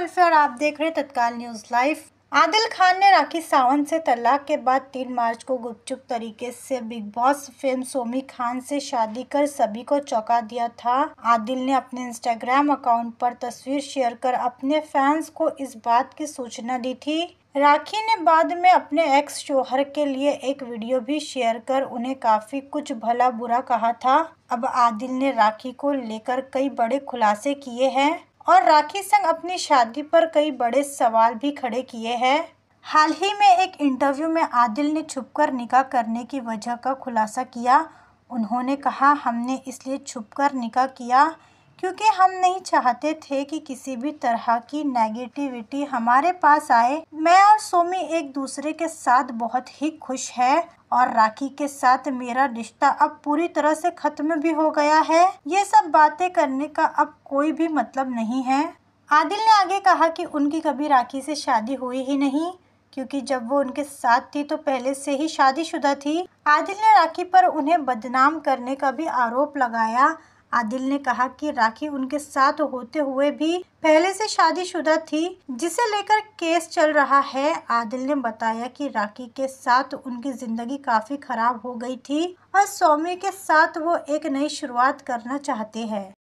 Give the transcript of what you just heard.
welfare आप देख रहे तत्काल न्यूज लाइव आदिल खान ने राखी सावंत से तलाक के बाद तीन मार्च को गुपचुप तरीके से Bigg Boss film Somi Khan से शादी कर सभी को चौंका दिया था आदिल ने अपने इंस्टाग्राम अकाउंट पर तस्वीर शेयर कर अपने फैंस को इस बात की सूचना दी थी राखी ने बाद में अपने एक्स शोहर के लिए एक वीडियो भी शेयर कर उन्हें काफ़ी कुछ भला बुरा कहा था अब आदिल ने राखी को लेकर कई बड़े खुलासे किए हैं और राखी संग अपनी शादी पर कई बड़े सवाल भी खड़े किए हैं हाल ही में एक इंटरव्यू में आदिल ने छुपकर निकाह करने की वजह का खुलासा किया उन्होंने कहा हमने इसलिए छुपकर निकाह किया क्योंकि हम नहीं चाहते थे कि किसी भी तरह की नेगेटिविटी हमारे पास आए मैं और सोमी एक दूसरे के साथ बहुत ही खुश है और राखी के साथ मेरा रिश्ता अब पूरी तरह से खत्म भी हो गया है ये सब बातें करने का अब कोई भी मतलब नहीं है आदिल ने आगे कहा कि उनकी कभी राखी से शादी हुई ही नहीं क्योंकि जब वो उनके साथ थी तो पहले से ही शादीशुदा थी आदिल ने राखी पर उन्हें बदनाम करने का भी आरोप लगाया आदिल ने कहा कि राखी उनके साथ होते हुए भी पहले से शादीशुदा थी जिसे लेकर केस चल रहा है आदिल ने बताया कि राखी के साथ उनकी जिंदगी काफी खराब हो गई थी और सौम्य के साथ वो एक नई शुरुआत करना चाहते हैं